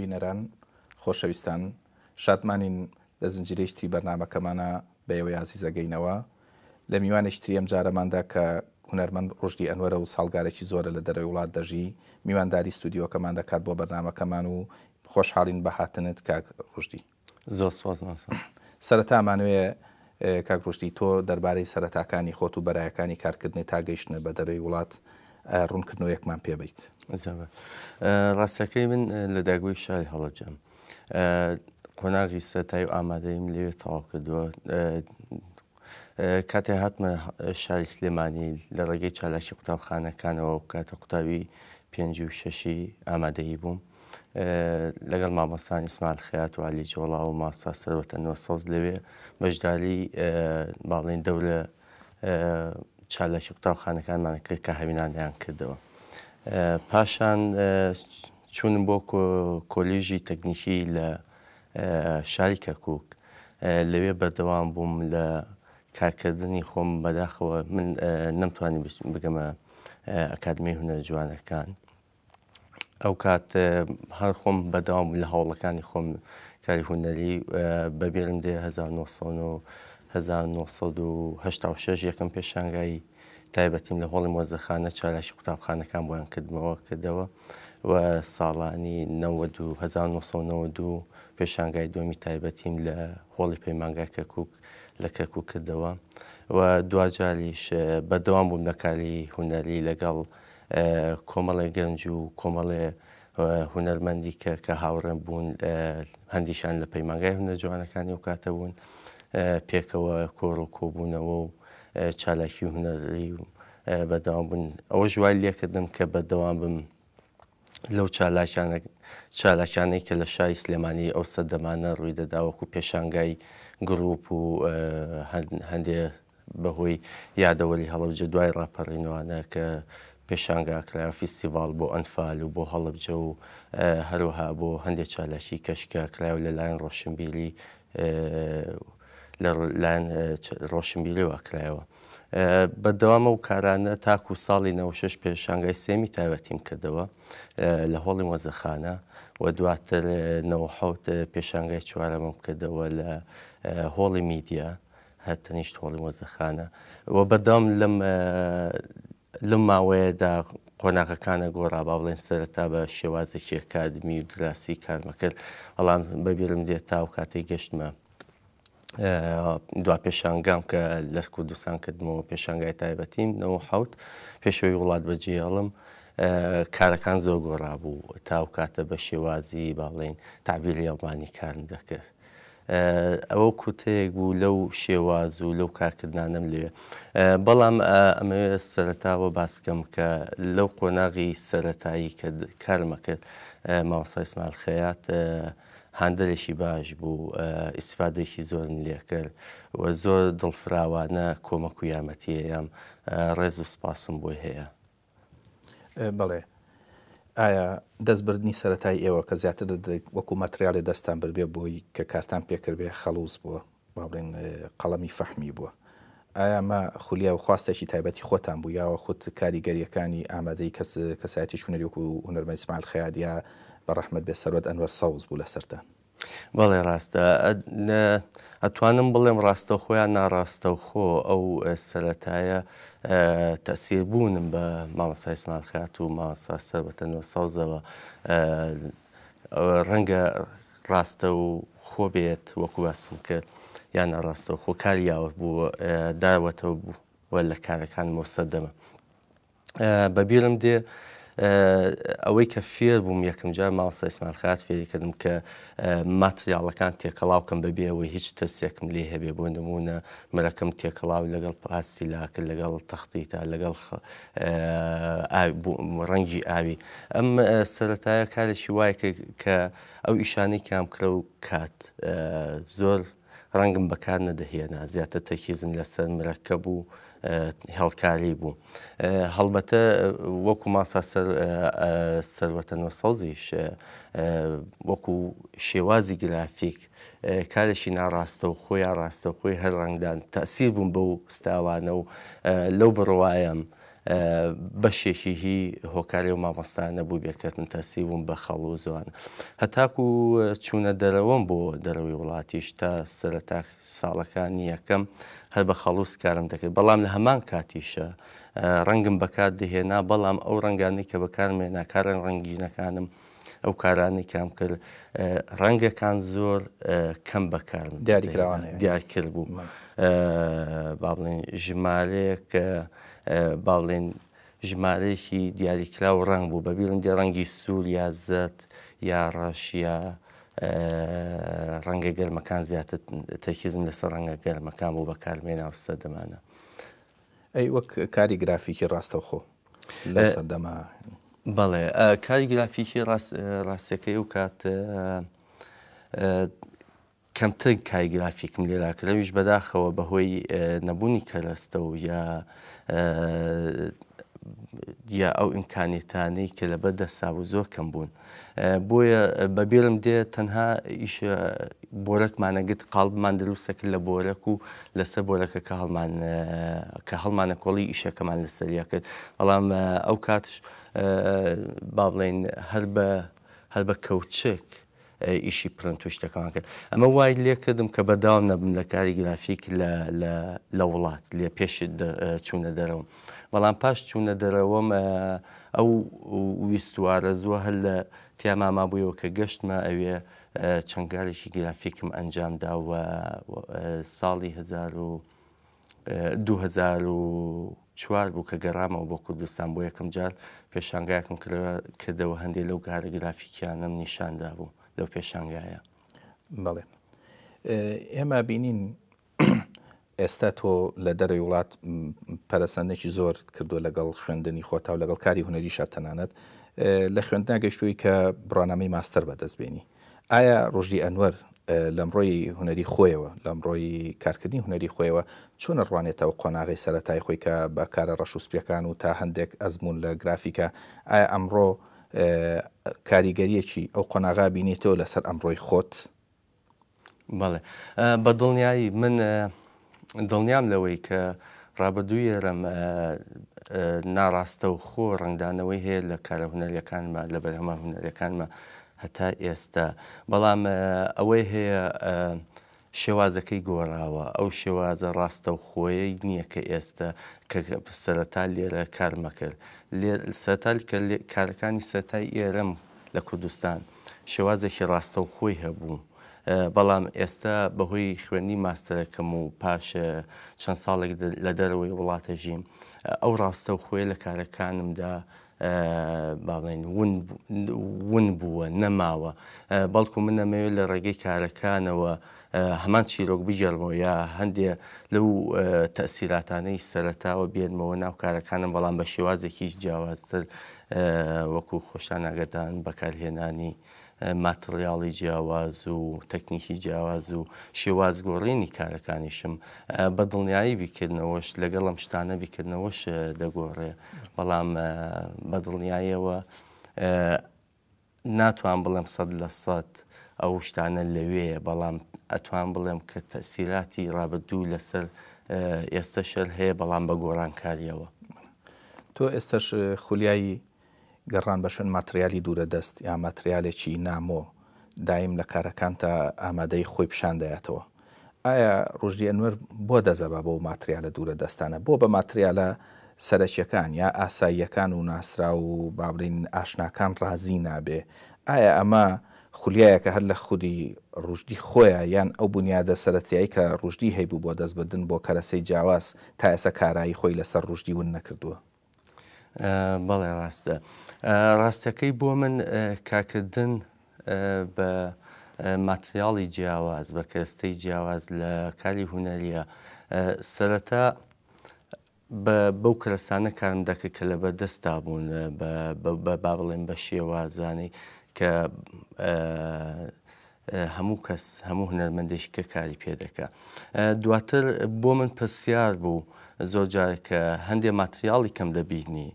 بینەران خۆشەویستان شادمانین لە زنجیرشتی بەرنمەکەمانە بەیەوەی یازی زەگەینەوە لە میوانشتی ئەم جارەماندا کە هوەرمەند ڕژدی ئەنوەرە و ساڵگارێکی زۆرە لە دەرەوەی وڵات دەژی میوانداری ستودیۆکەمان دەکات بۆ بەرنمەکەمان و خۆشحاڵین بەهاتنت کاک ڕژدی زۆر سوازناسم سەرتامانوێ کاکڕشتی تۆ دەربارەی سەرەتاکانی خۆت و بەرایەکانی کارکردنی تاگەیشتە بە دەرەوەی وڵات ڕوونکردنەوەیەکمان پێبیت ڕاستەکەی من لە داگوی شاری هەڵەجەم قۆناغی سەتای و ئامادەیم لێ تاوا کردووە کاتێ هاتمە شاری سلێمانی لە ڕێگەی چالاشی قوتابخانەکانەوە و کاتە قوتابی پێنج و شەشی ئامادەی بووم لەگەڵ مامەسان ئیسمال خیات و علی جۆڵا و ماسا سەرەتە 900 لەوێ بەشداری باڵین دەولە چالەکی قوتابخانەکانمانەکە کە هەوینانیان کردەوە. پاشان چونم بۆ کۆلیژی تەکنیکی لە شاری کەکوک لەوێ بەردەوام بووم لە کارکردنی خۆم بەداخەوە من نەمتوانی بگەمە ئەکادمی هوەر جوانەکان. ئەو کات هەر خۆم بەداوام لە هەوڵەکانی خۆم کاری هوەری بەبێرم دێ 1990 1996 یەکەم پێشانگایی تایبەتیم لە هۆڵی مۆزەخانە چالاشی قوتابخانەکان بۆیان کردمەوە کردەوە و ساڵانی 1992 پێشانگای دومی تایبەتیم لە هۆڵی پەیمانگای کەکک لە کەکو کردەوە و دواجالیش بەدەوام بووم لەکاری هوەری لەگەڵ کۆمەڵی گەنج و کۆمەڵێ هوەرمەندی کە کە هاوڕێم بوون هەندیشان لە پەیمانگای هوەر جوانەکانی و کاتە بوون. پێکەوە کۆڕ و کۆبوونەوە و چالاکی و هوەری و بەداوام بوون ئەوە ژوای لێکردم کە بەدەوام بم لەو چالاکانەی کە لە شای سلێمانی ئەو سەدەمانە ڕووی دەداوەکو پێشانگای گرروپ و هەندێک بەهۆی یادەوەری هەڵبجە دوای ڕاپەڕینوانە کە پێشانگاکرا فیسیڤال بۆ ئەنفال و بۆ هەڵبجە و هەروها بۆ هەندێک چالەشی کەشکە کراو لەلایەن ڕۆشنبیلی لە لایەن ڕۆشنبیلەوە کرایەوە. بەدەوامە و کارانە تاکو ساڵی 96 پێشانگای سێمی تایبەتیم کردەوە لە هۆڵی وەزەخانە و دواتر نەوەحوت پێشانگای چوارەمەم کردەوە لە هۆڵی میدیا هەتەنیشت هۆڵی وەزەخانە و بەدام لەم لەم ماوەیەدا قۆناغەکانە گۆڕابا بڵێن سەرەتا بە شێوازێکی ئەکادمی و دراسی کارمەکرد بەڵام بەبیرم دێت تا و کاتەی گەشتمە دوا پێشانگام کە لەر کوردستان کردمەوە پێشانگای تایبەتیم نەوە حوت پێشەوەی وڵات بەجێڵم کارەکان زۆر گۆڕا بوو تاو کاتە بە شێوازی باڵێن تابیلی ئەڵمانی کارن دەکرد. ئەوە کوتەیەک بوو لەو شێواز و لەو کارکردانم لێ بەڵام ئەمە سەرتاوە باسکەم کە لەو قۆناغی سەتایی کە کارمەکرد ماوەسای سمالخەیات هەندێکی باش بوو ئیسفادێکی زۆر لێکرد و زۆر دڵفراوانە کۆمەک و یامەتیەیەم ڕێز و سپاسم بۆی هەیە بڵێ ئایا دەستبردننی سەتای ئێوە کە زیاتر وەکو مەتریالی دەستان بربێ بۆی کە کارتان پێکردێ خەلووز بووە با بڵێن قەڵەمی فەحمی بووە ئایا مە خولیا و خواستێکی تایبەتی خۆتان بوو یاوە خودت کاریگەریەکانی ئامادەی کەس کەسایەتی شوونەریوەکو و هوەرمەسمال خیادیا بە ڕحمد بێ سەرەت ئەنوەر ساوز بوو لە سەرتە. بەڵێ ڕاستە ئەتوانم بڵێم ڕاستە خۆیان ناڕاستە خۆ ئەو سەتایە تەسیر بوونم بە مامەسای سمالخات و ماسا سەر بەتەنەوە ساوزەوە ڕەنگە ڕاستە و خۆ بێت وەکو باسم کرد یان ڕاستە خۆ کاری یاوە بوو داوەتەوە بوو وە لە کارەکان مۆسەدەمە. بەبیرم دێ ئەوەی کە فێر بووم یەکەم جار ماوەسە ئیسمان خات فێریکردم کە ماتریالەکان تێکەڵاوکەم ببیەوە هیچ تەسێکم لێ هەبێ بۆ نمونە مرەکەم تێکەڵاو لەگەڵ پاستی لاکرد لەگەڵ تەختیتا لەگەڵ ڕەنگی ئاوی ئەم سەتایە کارێکی وایە کە ئەو ئیشانەی کام کرە و کات زۆر ڕەنگم بەکار نەدەهێنا زیاتر تەکیزم لەسەر مرەکە بوو. هێڵکاری بوو. هەڵبەتە وەکو ماسا سەروەتەنەوە سەڵزیش وەکو شێوازی گرافیک کارێکی ناڕاستەوە خۆیان ڕاستە خۆی هەر ڕنگدان تاسیر بووم بەو ستاوانە و لەو بڕوایم. بەشێکی هی هۆکاری و مامەستانە بوو بێکردن تەسی بووم بە خەڵ و زوان. هەتاکو چوونە دەرەوەم بۆ دەرەوەی وڵاتیش تا سەرەتا ساڵەکانی یەکەم هەر بە خەڵوس کارم دەکرد بەڵام لە هەمان کاتیشە ڕەنگم بەکار دەهێنا بەڵام ئەو ڕنگانی کە بەکارمێنا کارن ڕنگینەکانم ئەو کارانی کام کرد ڕەنگەکان زۆر کەم بەکار دیاریکراوان دیار کرد بوو با بڵێن ژمارەیە کە با بڵێن ژمارەیەکی دیاریکرا و ڕنگ بوو بەبیرم دی ڕەنگی سوور یا زەت یا ڕەشیا ڕەنگە گەرمەکان زیاتر تەکیزم لەسەر ڕەنگە گەرمەکان و بەکارمێناوە سەردەمانە ئەی وەک کاری گرافیکی ڕاستەوخۆ لە سەردەما بەڵێ کاری گرافیکی ڕاستەکەی و کات کەمتر کایگرافیکم لێراکرەویش بەداخەوە بەهۆی نەبوونی کەرەستە و یا یا ئەو ئیمکانیتانەی کە لە بە دەسا و زۆر کەم بوون. بۆیە بەبێرم دێ تەنها ئیشە بۆرەکمانەگت قالبمان دروستەکرد لە بۆرەک و لەسەر بۆرەکە کە هەڵمان کە هەڵمانە کۆڵی ئیشەکەمان لەسەریا کرد. بەڵام ئەو کاتش با بڵێن هەر بە هەر بە کەوتچێک. ئیشی پرنتوشتەکەمان کرد ئەمە وای لێکردم کە بەداوم نەبم لە کاری گرافیک لە وڵات لێ پێشت چوونە دەرەوە. بەڵام پاش چوونە دەرەوەم ئەو ویستوارە زووە هەل لە تیاماما بوویەوە کە گەشتمە ئەوێ چەنگارێکی گرافیکم ئەنجام داوە ساڵی 2004 بوو کە گەڕامەوە بۆ کوردستان بۆ یەکەم جار پێشانگایەکم کردەوە هەندێک لەو گارە گرافیکیانم نیشاندا بوو لەو پێشانگایە بەڵێ ئێمە بینین ئێستا تۆ لە دەرەوەی وڵات پەرسەندێکی زۆر کردو لەگەڵ خوێندنی خۆتا و لەگەڵ کاری هوەری شەتەنانەت لە خوێندناگەشتووی کە بڕانامەی ماستەر بەدەستبێنی ئایا ڕژدی ئەنوەر لەمڕۆی هوەری خۆیەوە لەمڕۆی کارکردنی هوەری خۆیەوە چۆنە ڕوانێتەوە قۆناغی سەتای خۆی کە بە کارە ڕەشوسپیەکان و تا هەندێک ئەزمون لە گرافیکە ئایا ئەمڕۆ کاریگەریەکی ئەو قۆناغا بینێتەوە لەسەر ئەمڕۆی خۆت بەڵێ بە دڵنیایی من دڵنیام لەوەی کە ڕابدوویێرم ناڕاستە و خۆ ڕنگدانەوەی هەیە لە کارە هوەرەکانمە لە بەرهەمە هوەرەکانمە هەتا ئێستا بەڵام ئەوەی هەیە شێوازەکەی گۆڕاوە ئەو شێوازە ڕاستە و خۆیەی نییە کە ئێستا سەرەتا لێرە کارمەکرد سەتال کارەکانی سەتای ئێرەم لە کوردستان شێوازێکی ڕاستە و خۆی هەبوو بەڵام ئێستا بەهۆی خوێندنی ماستەکەم و پاش چەند ساڵێک لە دەرەوەی وڵاتە ژیم ئەو ڕاستە و خۆی لە کارەکانمدا باڵێن ون بووە نەماوە بەڵکو من نەمەوێت لە ڕێگەی کارەکانەوە هەمان چیرۆک بجەرمەوە یا هەندێک لەو تەسیراتانەی سەرەتاوە بێنمەوە ناو کارەکانم بەڵام بە شێوازێکیش جیاوازتر وەکو خۆشاناگەدان بەکارهێنانی ماتریاڵی جیاواز و تەکنیکی جیاواز و شێوازگۆڕینی کارەکانیشم بە دڵنیایی بیکردنەوەش لەگەڵ ئەم شتانە بیکردنەوەش دەگۆڕێ بەڵام بە دڵنیایەوە ناتوان بڵێم سەد لە سەد ئەو شتانە لەوێ بەڵام ئەتوان بڵێم کە تەسیراتی ڕابدوو لەسەر ئێستا شەر هەیە بەڵام بە گۆڕانکاریەوە. تۆ ئێستاش خولیایی گەڕان بە شوێن ماتریالی دوورە دەست یا ماتریالێکی نامۆ دایم لە کارەکان تا ئامادەی خۆی پیششاندایەتەوە ئایا ڕژدی ئەنوەر بۆ دەزەبا بۆ ماتریالە دوورە دەستانە بۆ بە ماتریالە سەرەکیەکان یا ئاساییەکان و ناسرا و بابلین ئاشناکان ڕازی نابێ ئایا ئەمە خولیایەکە هەر لە خودی ڕژدی خۆیە یان ئەو بنیادە سەتیایی کە ڕژدی هەیبوو بۆ دەستبدن بۆ کەرەسەی جیاواز تا ئێستا کارایی خۆی لەسەر ڕژدی ون نەکردووە بەڵێ ڕاستە. ڕاستەکەی بۆ من کاکردن بە ماتریاڵی جیاواز بە کەستەی جیاواز لە کاری هوەریە سەرەتا بەو کەرسانە کارم دەکە کە لە بەدەستا بوون با بڵێن بە شێوازانی کە هەموو کەس هەموو هنەرمەندێکی کە کاری پێ دەکە. دواتر بۆ من پرسیار بوو زۆر جار کە هەندێک ماتریاڵی کەم دەبینی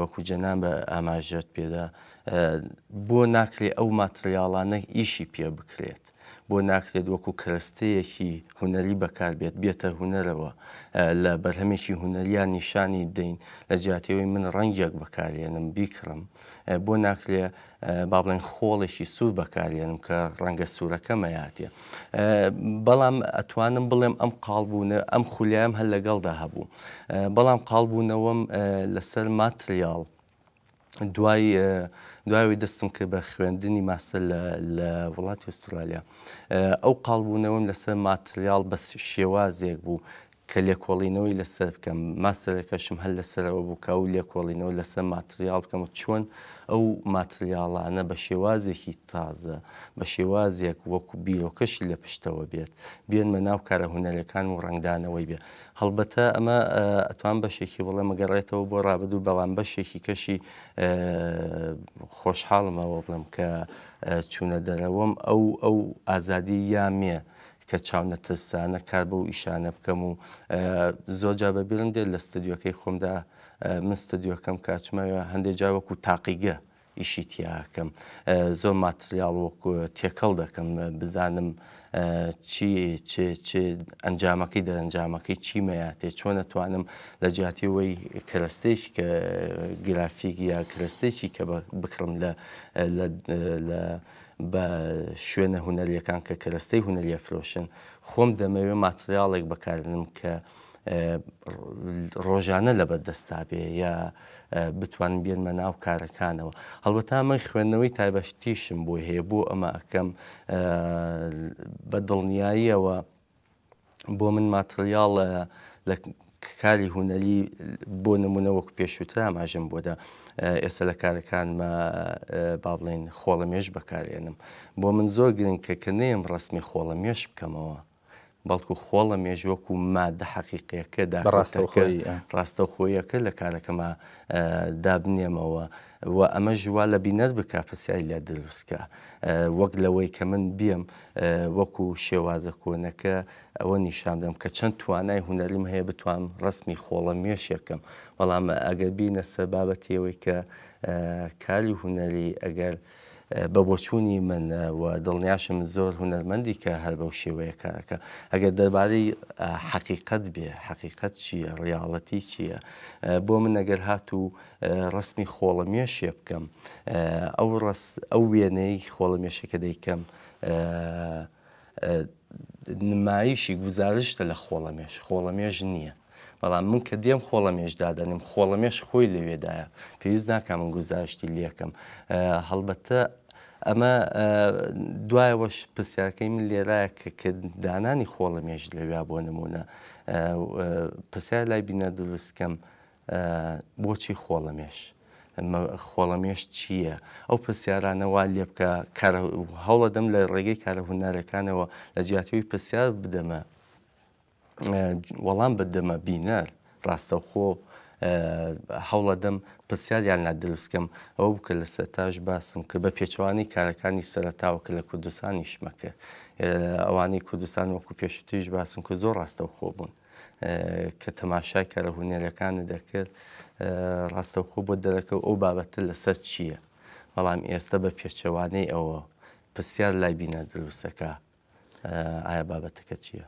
وەکو جەنان بە ئاماژێت پێدا بۆ ناکرێت ئەو ماتریاڵانە ئیشی پێ بکرێت بۆ ناکرێت وەکو کەستەیەکی هوەری بەکاربێت بێتە هوەرەوە لە بەرهەمێکی هوەریان نیشانی دەین لە جیاتەوەی من ڕنگێک بەکارێنم بیکڕم بۆ ناکرێ با بڵێن خۆڵێکی سوور بەکارێنم کە ڕەنگە سوورەکەمەیاتێ بەڵام ئەتوانم بڵێم ئەم قالبوونە ئەم خولیام هەر لەگەڵدا هەبوو بەڵام قالبوونەوەم لەسەر ماتریال دوای دواوی دەستم کرد بە خوێندنی ماسە لە وڵاتی ئوسترالیا ئەو قالبوونەوەم لەسەر ماتریال بە شێوازێک بوو کە لێکۆڵینەوەی لەسەر بکەم ماسەرەکەشم هەل لەسەرەوە بووکە و لێکۆڵینەوە لەسەر ماتریال بکەم و چۆن ئەو ماتریاڵانە بە شێوازێکی تازە بە شێوازێک وەکو بیرۆکەشی لە پشتەوە بێت بێنمە ناو کارە هوەرەکان و ڕنگدانەوەی بێ هەڵبەتە ئەمە ئەتوان بەشێکی بڵێ مەگەڕێتەوە بۆ ڕابدوو بەڵام بەشێکی کەشی خۆشحاڵمەوە بڵم کە چوونە دەرەوەم ئەو ئەو ئازادی یامێ. کە چاونەتەسانە کار بە و ئیشانە بکەم و زۆرجا بەبیرم دێت لە ستدیۆکەی خۆمدا من ستەدیۆکەم کاچمەوە هەندێک جاوەکو تاقیگە ئیشی تیاکەم زۆر ماتریال وەکو تێکەڵ دەکەم بزانم چی ئەنجامەکەی دە ئەنجامەکەی چیمەیاتێ چۆن ئەتوانم لە جیاتی وی کەستێکی کە گرافیکی یا کەستێکی کە بکڕم لە بە شوێنە هوەریەکان کە کەستەی هوەریە فرۆشن خۆم دەمەوێت ماتریالێک بەکارنم کە ڕۆژانە لە بەدەستا بێ یا بتوان بێنمە ناو کارەکانەوە هەڵبەتا مە خوێندنەوەی تایبەشتیشم بۆ هەیە بۆ ئەمە ئەەکەم بە دڵنیاییەوە بۆ من ماتریال لە کاری هوەری بۆ نمونەوەک پێشووتە ئاماژم بۆدا ئێستا لە کارەکانمە با بڵێن خۆڵەمێش بەکارێنم بۆ من زۆر گرنگ کە کە نێم ڕسمی خۆڵەمێش بکەمەوە بەڵکو خۆڵە مێژوەک و مادە حەقیقیەکەدا ڕاستەخۆی ڕاستەخۆیەکە لە کارەکەمە دابنێمەوە. و ئەمە ژوا لە بینەت بکە پرسیاری لە دروستکە وەک لەوەی کە من بیم وەکو شێوازە کۆنەکە ئەوە نیشاندەم کە چەند توانای هوەریم هەیە بتوان ڕسمی خۆڵە مێشێکم بەڵام ئەگەر بینە سەبابەتەوەی کە کاری هوەری ئەگەر بە بۆچوونی من دڵنیاشم زۆر هوەرمەندی کە هەر بەو شێوەیەکەکە ئەگەر دەربارەی حقیقت بێ حقیقت چییە ڕیاڵەتی چییە بۆ من ئەگەر هات و ڕسمی خۆڵەمێ شێ بکەم ئەو ئەو وێنەی خۆڵەمێشەکە دەیکەم نمایشی گوزارشتە لە خۆڵەمێش خۆڵەمێژ نییە بەڵام من کە دێم خۆڵەمێشدا دەنیم خۆڵەمێش خۆی لەوێدایە پێویست ناکە من گوزاشتی لەکەم هەڵبەتە ئەمە دوایەوەش پرسیارەکەیم لێرایە کە دانانی خۆڵە مێژ لەویا بۆ نمونە پرسیار لای بینە دروستکەم بۆچی خۆڵە مێش خۆڵەمێش چییە؟ ئەو پرسیارانەوە لێ بکە هەوڵە دەم لە ڕێگەی کارە هوەرەکانەوە لە جیاتەوەی پرسیار بدەمە وەڵام بدەمە بینەر ڕاستەخۆ هەوڵەدەم پرسیاریان لا دروستکەم ئەوە بکە لە سەتاش باسم کە بە پێچوانی کارەکانی سەرتاوە کە لە کوردستانی شمەکە ئەوانەی کوردستان وەکو پێشتیش باسم کە زۆر ڕاستە خۆ بوون کە تەماشای کارە هوەرەکانی دەکرد ڕاستەخۆ بۆ دەرەکە ئەو بابەتە لەسەر چییە بەڵام ئێستا بە پێچەوانەی ئەوە پرسیار لای بینە دروستەکە ئایا بابەتەکە چییە؟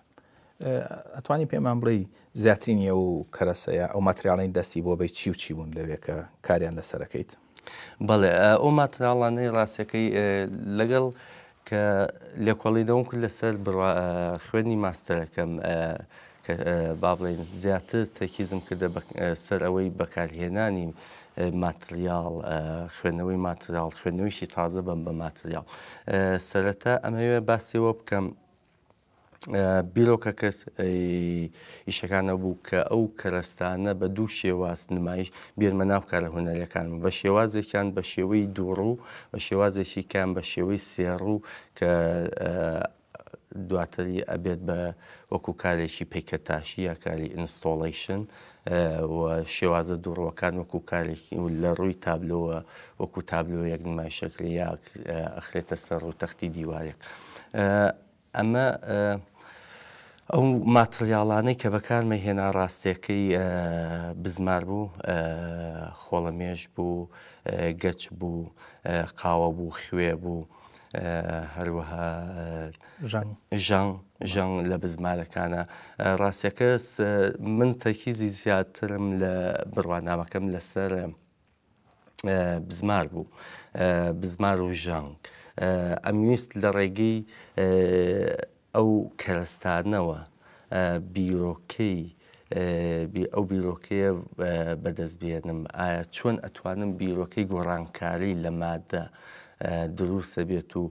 ئەتوانی پێمان بڵێ زیاترینە و کەرەسەیە ئەو ماتریالین دەستی بۆ بی چی و چی بوون لەوێکە کاریان لەسەرەکەیت بەڵێ ئەو ماتراڵانەی ڕاستەکەی لەگەڵ کە لێکۆڵیدەوم کرد لەسەر خوێنی ماستەرەکەم با بڵێن زیاتر تەکیزم کردە سەر ئەوەی بەکارهێنانی ماتریال خوێنەوەی ماتریال خوێنەوەیشی تازە بم بە ماتریال سەرەتا ئەمەوێ باسیەوە بکەم بیرۆکەکەت ئیشەکانە بوو کە ئەو کەرەستانە بە دوو شێواز نمایش بێرمە ناوکارە هوەرەکان بە شێوازێکیان بە شێوەی دووڕوو بە شێوازێکیکان بە شێوەی سێڕوو کە دواتری ئەبێت بە وەکو کارێکی پیکەتاشی یا کاری ئینستۆڵیشن شێوازە دوڕوەکان وەکو کارێکی لە ڕووی تابلۆوە وەکو تابلۆ یەک نمایشەکری یا ئەخرێتە سەر و تەختی دیوارێک. ئەمە ئەو ماتریالانەی کە بەکارمە هێنا ڕاستیەکەی بزمار بوو خۆڵەمێش بوو گەچ بوو قاوە بوو خوێ بوو هەروەها ژان ژان لە بزمارەکانە ڕاستیەکە من تەکیزی زیاترم لە بڕوانامەکەم لەسەر بزمار بوو بزمار و ژانگ ئەمویست لە ڕێگەی ئەو کەستانەوە بیرۆکەی ئەو بیرۆکەیە بەدەستبێنم ئایا چۆن ئەتوانم بیرۆکەی گۆڕانکاری لە مادە دروستە بێت و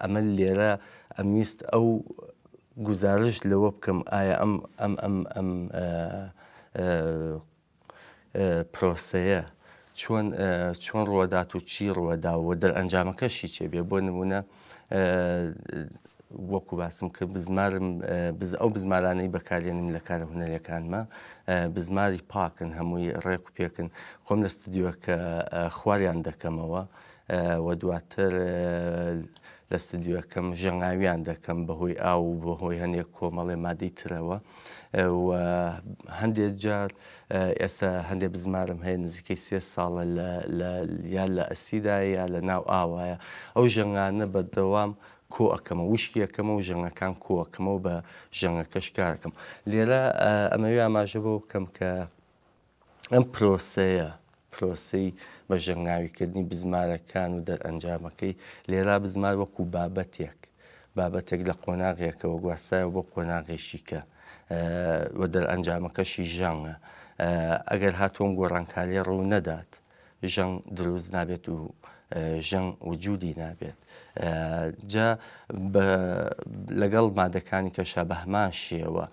ئەمە لێرە ئەمیست ئەو گزارش لەوە بکەم ئایا ئەم ئەم ئەم ئەم پرۆسەیە چۆن چۆن ڕوەدات و چی ڕوەدا و دەر ئەنجامەکەشی چێبێ بۆ نمونە وەکو باسم کە بزمارم ئەو بزمارانەی بەکارێنم لە کارە هوەرەکانمە بزماری پاکن هەمووی ڕێک و پێکن خۆم لە ستودیوە کە خواریان دەکەمەوە و دواتر لە ستودیوەکەم ژەنگاویان دەکەم بەهۆی ئاو و بەهۆی هەندێک کۆمەڵێ مادەی ترەوە هەندێک جار ئێستا هەندێک بزمارم هەیە نزیکەی سێ ساڵە یا لە ئەسیدایە یا لە ناو ئاوایە ئەو ژەنگانە بەدەوام کۆ ئەەکەمە وشکی ئەەکەمە و ژەنگەکان کۆ ئەەکەمەوە بە ژەنگەکەش کارکەم لێرە ئەمەوی ئاماژە بۆ بکەم کە ئەم پرۆسەیە پرۆسی بە ژەنگاویکردنی بزمارەکان و دەر ئەنجامەکەی لێرا بزمار وەکو بابەتێک بابەتێک لە قۆناغیەکەەوە گواستایە بۆ قۆناغێشیکە دەر ئەنجامەکەشی ژانگە ئەگەر هاتوۆم گۆڕانکاری ڕوو نەدات ژەنگ دروست نابێت و ژەنگ وجودی نابێت جا لەگەڵ مادەکانی کەشە بەهماشیەوە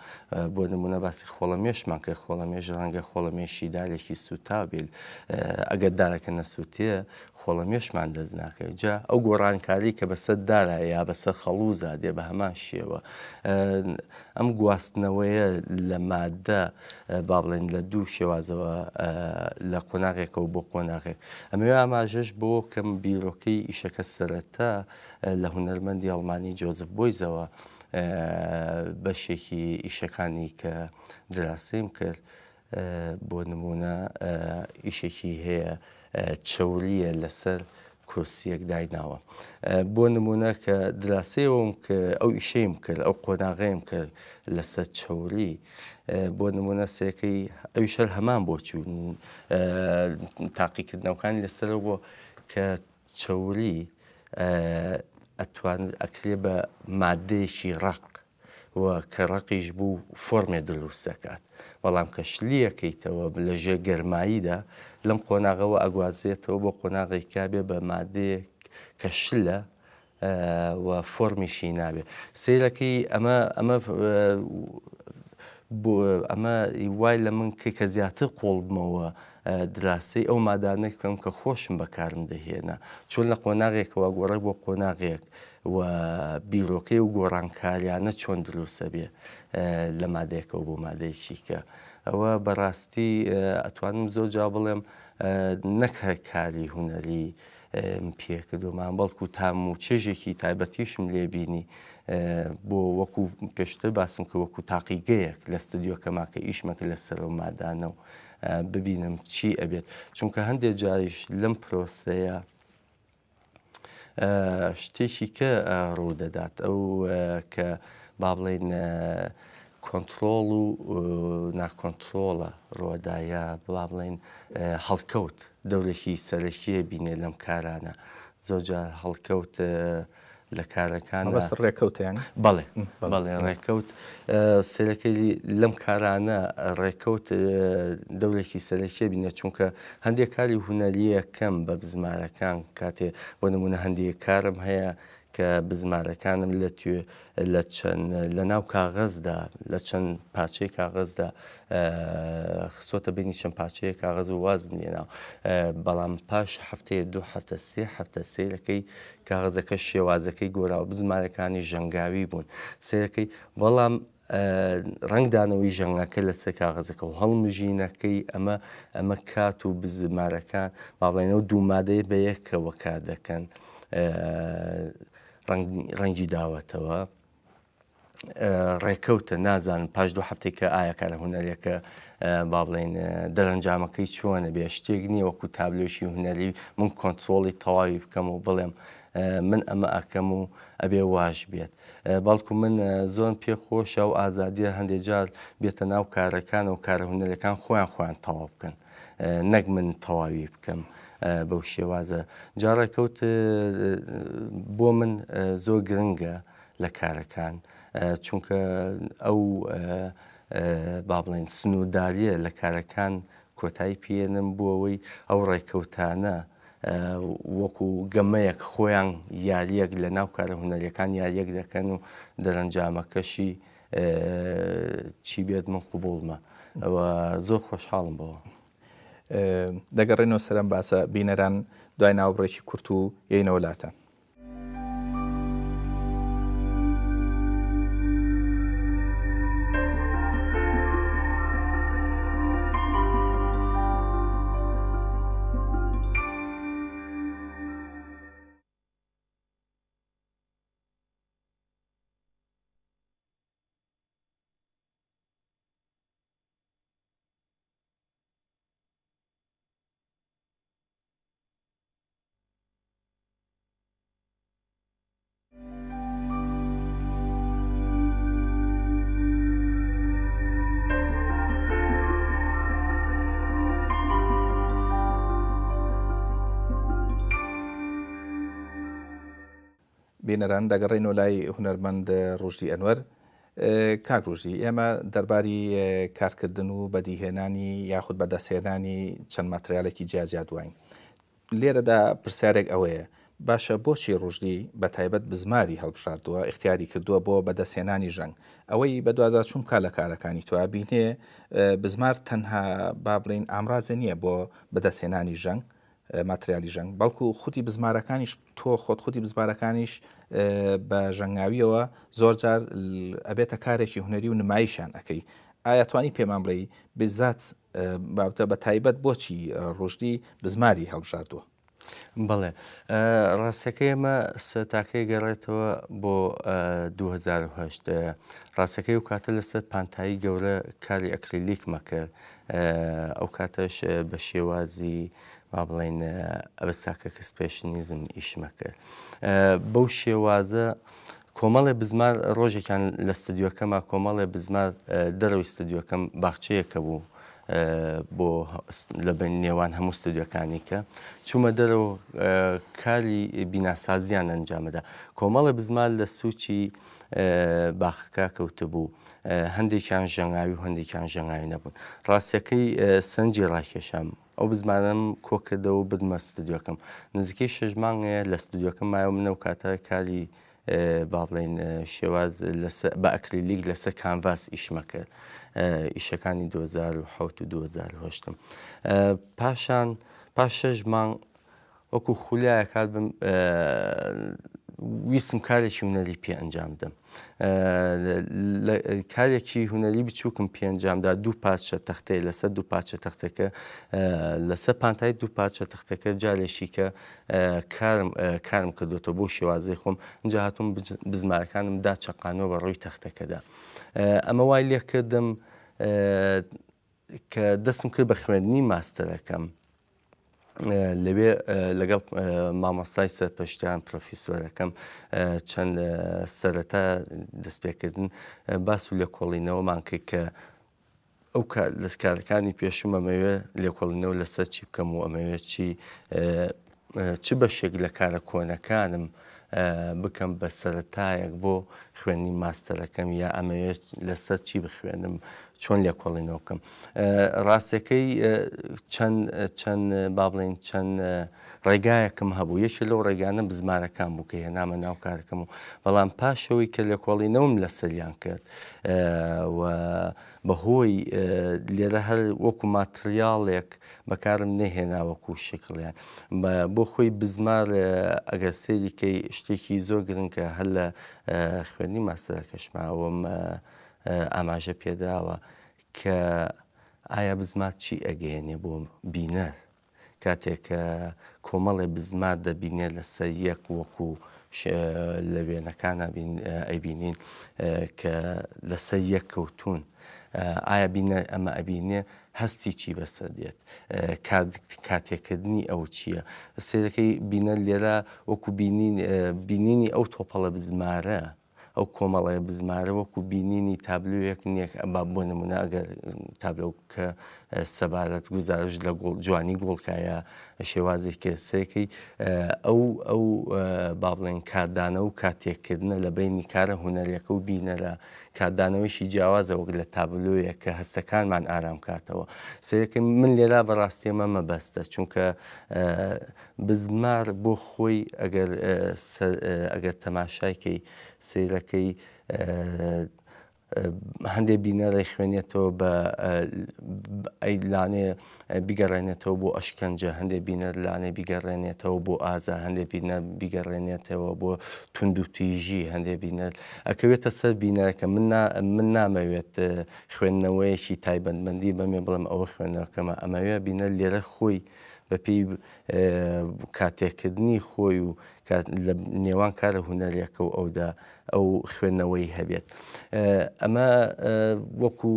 بۆ نمونە باسی خۆڵەمێشمان کە خۆڵەمێژ ڕەنگە خۆڵەمێشی دالێکی سوتابیل ئەگەر دارەکە نەسووتێ خۆڵەمێشمان دەست ناکەی جا ئەو گۆڕانکاری کە بەسەر دارایە یا بەسەر خەڵوزا دێ بە هەماشیەوە ئەم گواستنەوەیە لە مادە با بڵێن لە دوو شێوازەوە لە قۆناغێکەوە بۆ قۆناغێک ئەمەوێ ئاماژەش بۆ کەم بیرۆکەی ئیشەکە سەرەتا لە هوەرمەندی ئەڵمانی جۆزف بۆیزەوە بەشێکی ئیشەکانی کە دراسیم کرد بۆ نمونە ئیشێکی هەیە چەوریە لەسەر کورسیەک دایناوە. بۆ نمونە کە دراسێوم کە ئەو ئیشەیم کرد ئەو قۆناغەیم کرد لەسەر چەوری بۆ نمونە سێەکەی ئەو شەر هەمان بۆ چوون تاقیکردنەوەکانی لەسەر بۆ کە چەوری ئەتوانێت ئەکرێ بە مادەیەکی ڕق کە ڕقیش بوو فۆرمێ دروست دەکات بەڵام کە شلیەکەیتەوە لە ژێ گەرماییدا لەم قۆناغەوە ئەگوازێتەوە بۆ قۆناغی کابێ بە مادەیە کە شلە فۆرمیشی نابێت سیرەکەی ئەمە ئەمە ئەمە وای لە من کە کە زیاتر قۆڵ بمەوە دراسی ئەو مادانێکم کە خۆشم بەکارم دەهێنا چۆن لە قۆناغێکەوە گۆڕە بۆ قۆناغێک و بیرۆکەی و گۆڕانکاریانە چۆن دروسە بێ لە مادەیەکەوە بۆ مادەیەکی کە ئەوە بەڕاستی ئەتوانم زۆر جا بڵێم نەکە کاری هوەری پێکردومان بەڵکو تام و چێژێکی تایبەتیشم لێبینی بۆ وەکو پێشتر باسم کە وەکو تاقیگەیەک لە ستودیۆکە ماکە ئیشمەکە لەسەر و مادانە و ببینم چی ئەبێت چونکە هەندێک جاریش لەم پرۆسەیە شتێکی کە ڕوو دەدات ئەو کە با بڵێن کۆنتترۆڵ و ناکۆنتترۆڵە ڕۆدایە با بڵێن هەڵکەوت دەورێکی سەرەکیە بینێ لەم کارانە زۆجار هەڵکەوت لە کارەکان ڕێککەوتیان بەڵێ بەڵێ ڕێککەوت سەرەکەی لەم کارانە ڕێککەوت دەورێکی سەرەکێبی نەچونکە هەندێک کاری هوەریەکەم بە بزمارەکان کاتێ بۆ نمونە هەندێک کارم هەیە کە بزمارەکانم لە لە ناو کاغەزدا لە چەند پاچەی کاغەزدا خسۆتە بینی چەند پاچەیە کاغەز و وازم لێناو بەڵام پاش هەفتەیە دوو هەفتە سێ هەفتە سێرەکەی کاغەزەکە شێوازەکەی گۆراوە بزمارەکانی ژەنگاوی بوون سەکەی بەڵام ڕنگدانەوەی ژەنگەکە لە سەر کاغزەکە و هەڵمژینەکەی ئەمە ئەمە کات و بزمارەکان باڵێنەوە دوو مادەی بەیەکەوە کا دەکەن ڕەنگی داوەتەوە ڕێکەوتە نازانم پاش دو هەفتێککە ئایاکارە هوەرەکە با بڵێن دەرەنجامەکەی چۆنە بێ شتێک نییە وەکو تابلۆشی هوەری من کۆنتترۆڵی تەواوی بکەم و بڵێم من ئەمە ئەکەم و ئەبێ واش بێت. بەڵکو من زۆن پێ خۆشە و ئازادیە هەندێک جار بێتە ناو کارەکان و کارە هوەرەکان خۆیان خۆیان تەواو بکەن. نەک من تەواوی بکەم. بەو شێوازە جارەکەوت بۆ من زۆر گرنگە لە کارەکان چونکە ئەو با بڵێن سنووداریە لە کارەکان کۆتایی پێنم بۆ ئەوەی ئەو ڕێککەوتانە وەکو گەمەیەک خۆیان یاریەک لە ناو کارە هوەرەکان یاریەک دەکەن و دەرەنجامەکەشی چی بێت من قوبڵمە ئەوە زۆر خۆشحاڵم بەوە. دەگەڕێنەوە سەرم باسە بینەران دوای ناوبڕێکی کورت و یینەوەلاتە بینەران دەگەڕێنەوە لای هوەرمەند ڕژدی ئەنوەر کاکڕژی ئێمە دەرباری کارکردن و بەدیهێنانی یاخود بەدەسێنانی چەند ماتریالێکی جیاجیا دوایین لێرەدا پرسیارێک ئەوەیە باشە بۆچی ڕژدی بە تایبەت بزماری هەڵبشاردووە اختیاری کردووە بۆ بەدەسێنانی ژەنگ ئەوەی بەدووادا چوون کا لە کارەکانی توە بینێ بزمار تەنها با بڵین ئامرازە نییە بۆ بەدەسێنانی ژەنگ ماتریالی ژەنگ بەڵکو خوتی بزمارەکانیش تۆ خۆت خوتی بزمارەکانیش بە ژەنگاویەوە زۆر جار ئەبێتە کارێکی هوەری و نمایشان ئەەکەی ئایا توانی پێمان بڵێ بزات بابتە بە تایبەت بۆچی ڕۆژدی بزماری هەڵبژاردووە بڵێ ڕاستەکە ئێمە سەتاکەی گەڕێتەوە بۆ 2010 ڕاستەکەی و کاتە لەسەر پانتایی گەورە کاری ئەکریلیک مەکە ئەو کاتەش بە شێوازی با بڵین ئەبە ساکە کەسپێشنیزم ئیشمەکە بەو شێوازە کۆمەڵێ بزمار ڕۆژێکان لە ستدیوەکەما کۆمەڵێ بزمار دەرەوەی ستدیوەکەم باخچەیەکە بوو بۆ لە بن نێوان هەموو ستودیەکانی کە چوومە دەرەوە کاری بیناسازیان ئەنجامەدا کۆمەڵە بزمان لە سوچی باخەکە کەوتبوو هەندێکیان ژەنگاوی و هەندێکیان ژەنگاوی نەبوون ڕاستیەکەی سنجی ڕاکێشام ئەو بزمانم کۆکردەوە بدمە ستودیۆکەم نزیکەی شەژمانەیە لە ستودیۆکەم مایە منە و کاتە کاری با بڵێن شێواز بە ئەکریلیک لەسەر کانڤاس ئیشمەکرد ئیشەکانی 2010 پاشان پاش شەژ مانگ وەکو خولیایە کات بم ویسم کارێکی منەری پێ ئەنجام دەم کارێکی هوەری بچووکم پێنجامدا دوو پاچە تەختەی لەسەر دوو پاچە تەختەکە لەسەر پانتای دوو پاچە تەختەکە جارێکی کە کارم کردوەوە بۆ شێوازەی خۆم اینجا هاتوم بزمارەکانم دا چەقانەوە بە ڕووی تەختەکەدا ئەمە وای لێ کردم کە دەستم کرد بە خوێندنی ماستەرەکەم لەوێ لەگەڵ مامۆستای سەرپەشتیان پرۆفیسۆرەکەم چەند سەرەتا دەستپێکردن باس و لە کۆڵینەوەمان کرد کە ئەو لەسکارەکانی پێشم ئەمەوێ لێکۆڵینەوە لەسەر چی بکەم و ئەمەوێ چی چ بەشێک لە کارە کۆنەکانم بکەم بە سەرەتایەک بۆ خوێنی ماستەرەکەم یا ئەمەوێت لەسەر چی بخوێنم چۆن لە کۆڵینەوەکەم. ڕاستەکەی چەند با بڵین چەند ڕێگایەکەم هەبوو یەکی لەو ڕێگانە بزمارەکان بووکە هێ نامە ناوکارەکەم و بەڵام پاشەوەی کە لە کۆڵینەوەم لەسەریان کرد بەهۆی لێرە هەر وەکو ماتریالێک بەکارم نەهێناوەکو شکڵیان بۆ خۆی بزمار ئەگەر سێریکەی شتێکی زۆر گرنگ کە هەر لە خوێن خوێندنی ماسەکەشماوەم ئاماژە پێداوە کە ئایا بزمات چی ئەگەێنێ بۆ بینەر کاتێککە کۆمەڵێ بزمات دەبینێ لەسەر یەک وەکو لە وێنەکانە ئەبینین کە لەسەر یەک کەوتون ئایا بینە ئەمە ئەبینێ هەستی چی بەسە دێت کاتێکردنی ئەو چییە سێرەکەی بینە لێرە وەکو بینینی ئەو تۆپەڵە بزمارە ئەو کۆمەڵەیە بزمارە وەکو بینینی تابلوویەک نییەک ئەبا بۆ نمونە ئەگەر تابلو کە سەبارەت گوزارش لە جوانی گۆڵکایە شێوازی کەسێکی ئەو ئەو با بڵێن کاردانە و کاتێککردنە لە بینی کارە هوەرەکە و بینەرە کاردانەوەیشی جیاوازەوە لە تابلویە کە هەستەکانمان ئارام کاتەوە سەیەکە من لێرا بەڕاستێمە مەبەستە چونکە بزمار بۆ خۆی ئەگەر ئەگەر تەماشایکەی سیرەکەی هەندێک بینە ڕێخوێنێتەوە بە لانێ بیگەڕێنێتەوە بۆ ئەشکەنجە هەندێک بینەر لانێ بیگەڕێنێتەوە بۆ ئازا هەندێک بینە بیگەڕێنێتەوە بۆ تونند و تیژی هەندێک بینەر ئەکەوێتە سەر بینەرەکە من نامەوێت خوێندنەوەیەکی تایبەتمەندی بەمێ بڵم ئەوە خوێندنەکەمە ئەمەوێ بینە لێرە خۆی بە پێی کاتێکردنی خۆی و نێوان کارە هوەرەکە و ئەودا ئەو خوێندنەوەی هەبێت. ئەمە وەکو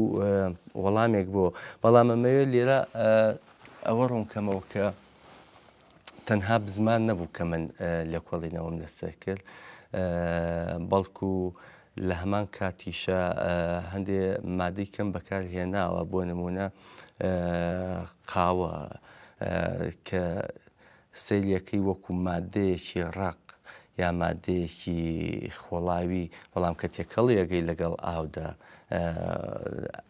وەڵامێک بۆ بەڵام ئەمەوێت لێرە ئەوە ڕوونکەمەوە کە تەنها بزمان نەبوو کە من لە کۆڵینەوەم لەسەر کرد بەڵکو لە هەمان کاتیشە هەندێ مادەی کەم بەکار هێناوە بۆ نمونە قاوە کە سیلەکەی وەکو مادەیەکی ڕق یا مادەیەکی خۆڵاوی بەڵام کە تێکەڵیەگەی لەگەڵ ئاودا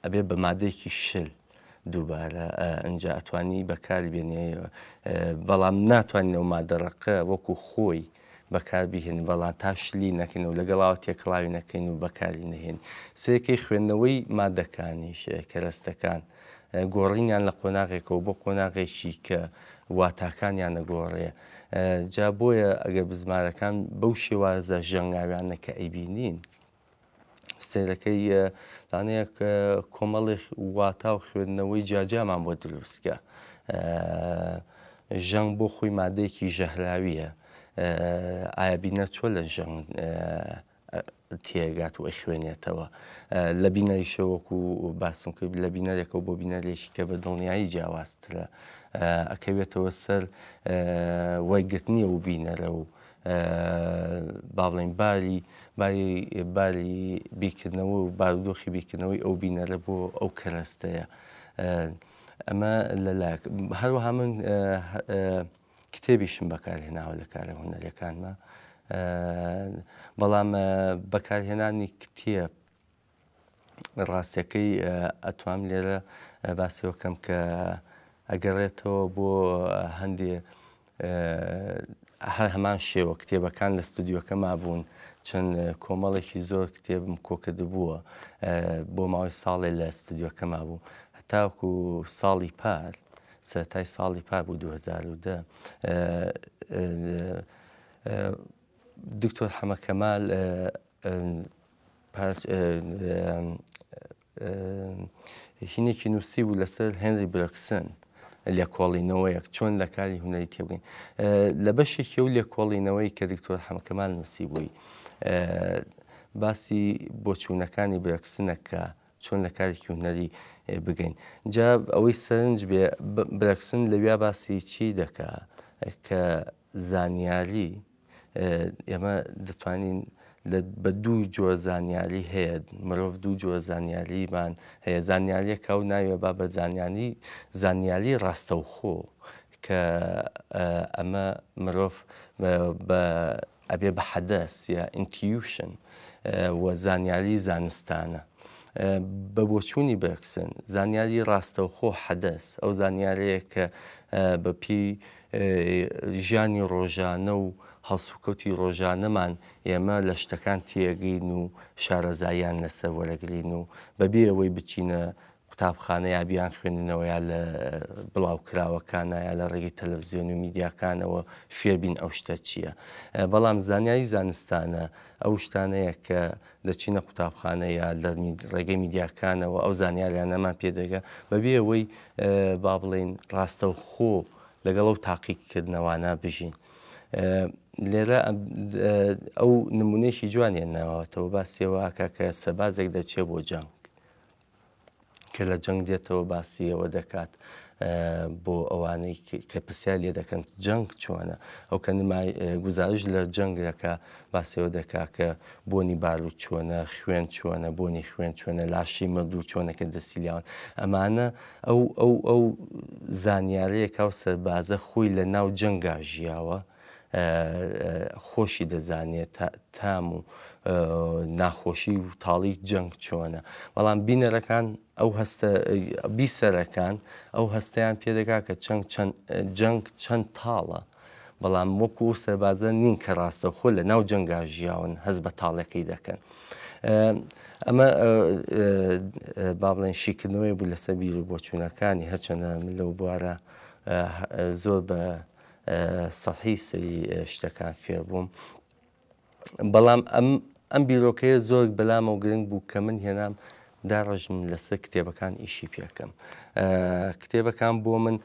ئەبێ بە مادەیەکی شل دووبارە ئەنج ئەتوانی بەکار بێنێ بەڵام ناتوانین ئەو مادەڕقە وەکو خۆی بەکاربیهێن بەڵام تاشلی نەکەین و لەگەڵاوە تێکڵاوی نەکەین و بەکاری نەهێن سەکەی خوێندنەوەی مادەکانی شەکە ڕستەکان. گۆڕینیان لە قۆناغێکەوە بۆ قۆناغێکی کە واتاکانیان نەگۆڕێ جا بۆیە ئەگەر بزمارەکان بەو شێوازە ژەنگاویانە کە ئەیبینین سێرەکەی دانەیە کۆمەڵی واتا و خوێندنەوەی جاجامان بۆ دروستکە ژەنگ بۆ خۆی مادەیەکی ژەهراویە ئایا بینە چۆ لە ژەنگ تێگات و ئەیخوێنێتەوە لە بینەری شەوەکو و باسم کرد لە بینەرێکەوە بۆ بینەرێکی کە بە دڵنیایی جیاوازترە ئەکەوێتەوە سەر وەگرتنیە و بینەرە و باڵێن باری باری باری بیکردنەوە و بارودۆخی بیکردنەوەی ئەو بینەرە بۆ ئەو کەرەستەیە ئەمە لەلاک هەروەها من کتێبیشم بەکارهێناوە لە کارە هوەرەکانمە بەڵام بەکارهێنانی کتێب ڕاستیەکەی ئەتوان لێرە باسیەوەکەم کە ئەگەڕێتەوە بۆ هەندێ هەر هەمان شێوە کتێبەکان لە ستودیوەکە مابوون چەند کۆمەڵێکی زۆر کتێبم کۆکردبووە بۆ ماوەی ساڵێ لە ستودیوەکە مابوو هەتاوکو ساڵی پار سەتای ساڵی پار بوو 2010 دکتۆر حەمەکەمال هینێکی نووسی بوو لەسەر هێنری برکسن لە کۆڵینەوەیەک چۆن لە کاری هوەری تێبگەین لە بەشێکی و لە کۆڵینەوەی کە دکتۆر حەمەکەمال نووسی بووی باسی بۆچوونەکانی برکسنەکە چۆن لە کارێکی هوەری بگەین جا ئەوەی سەرنج بێ برکسن لەویا باسی چی دەکا کە زانیاری ئێمە دەتوانین بە دوو جۆ زانیاری هەیە مرۆڤ دوو جۆ زانیاریمان هەیە زانیاریە کاو ناوێ با بە زانیاری زانیاری ڕاستەوخۆ کە ئەمە مرۆڤ ئەبێ بە حەدەس یا ئینتیوشن و زانیاری زانستانە. بە بۆچوونی بەکسن زانیاری ڕاستەوخۆ حەدەس ئەو زانیارەیە کە بەپی ژیانی ڕۆژانە و هەڵسوکەوتی ڕۆژانەمان ئێمە لە شتەکان تێگرین و شارەزاییان لەسەر وەرەگرین و بەبێ ئەوەی بچینە قوتابخانە یا بیان خوێندنەوەیان لە بڵاوکراوەکانە یا لە ڕێگەی تەلەڤزیۆن و میدیاکانەوە فێبین ئەو شتە چییە. بەڵام زانیاری زانستانە ئەو شتانەیە کە دەچینە قوتابخانە یا لە ڕێگەی میدیاکانەوە ئەو زانیاریانەمان پێدەگە بەبێ ئەوەی با بڵین ڕاستە و خۆ لەگەڵ ئەو تاقیکردنەوانە بژین. لێرە ئەو نمونەیەکی جوانیان ناوەتەوە باسیەوەکە کە سەبازێک دەچێ بۆ جنگ کە لە جنگ دێتەوە باسیەوە دەکات بۆ ئەوانەی کە پرسیال لێ دەکەن جنگ چۆنە ئەو کە گزارش لە جنگەکە باسیەوە دەکا کە بۆنی بارو چۆنە خوێن چۆنە بۆنی خوێن چۆنە لاشی مردوو چۆنەکە دەسیلیاون ئەمانە ئەو ئەو ئەو زانیارەیە کاو سەربازە خۆی لە ناو جنگا ژیاوە خۆشی دەزانێت تام و ناخۆشی و تاڵی جەنگ چۆنە بەڵام بینەرەکان ئەو هەستە بیسەرەکان ئەو هەستیان پێدەگا کە جەنگ چەند تاڵە بەڵام وەکو سەربازە نین کە ڕاستە خۆ لە ناو جەنگاژیاون هەز بە تاڵەکەی دەکەن. ئەمە با بڵێن شیکردنەوەی بوو لە سەبیری بۆچوونەکانی هەچەنە لەو بوارە زۆر بە سەحی سری شتەکان فێ بووم. بەڵام ئەم ئەم بیرۆکەیە زۆر بەلامە و گرنگ بوو کە من هێنام داڕژم لەسەر کتێبەکان ئیشی پێەکەم. کتێبەکان بۆ من